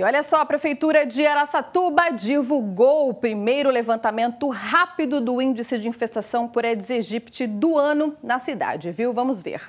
E olha só, a Prefeitura de Araçatuba divulgou o primeiro levantamento rápido do índice de infestação por Aedes aegypti do ano na cidade, viu? Vamos ver.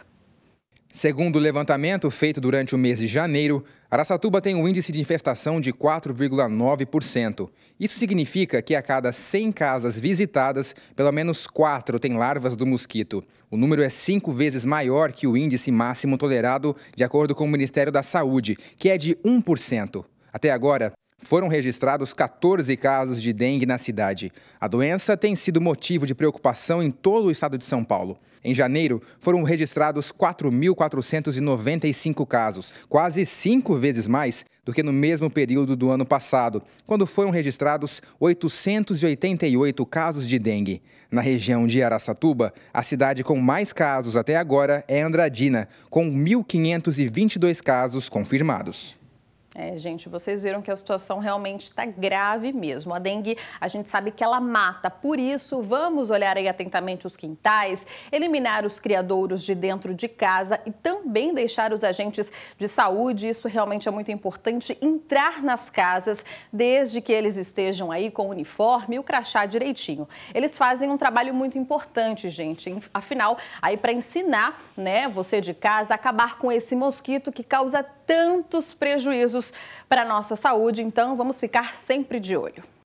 Segundo o levantamento feito durante o mês de janeiro, Araçatuba tem um índice de infestação de 4,9%. Isso significa que a cada 100 casas visitadas, pelo menos 4 têm larvas do mosquito. O número é 5 vezes maior que o índice máximo tolerado, de acordo com o Ministério da Saúde, que é de 1%. Até agora, foram registrados 14 casos de dengue na cidade. A doença tem sido motivo de preocupação em todo o estado de São Paulo. Em janeiro, foram registrados 4.495 casos, quase cinco vezes mais do que no mesmo período do ano passado, quando foram registrados 888 casos de dengue. Na região de Araçatuba, a cidade com mais casos até agora é Andradina, com 1.522 casos confirmados. É, gente, vocês viram que a situação realmente está grave mesmo. A dengue, a gente sabe que ela mata, por isso vamos olhar aí atentamente os quintais, eliminar os criadouros de dentro de casa e também deixar os agentes de saúde, isso realmente é muito importante, entrar nas casas desde que eles estejam aí com o uniforme e o crachá direitinho. Eles fazem um trabalho muito importante, gente, afinal, aí para ensinar, né, você de casa, a acabar com esse mosquito que causa tantos prejuízos para a nossa saúde, então vamos ficar sempre de olho.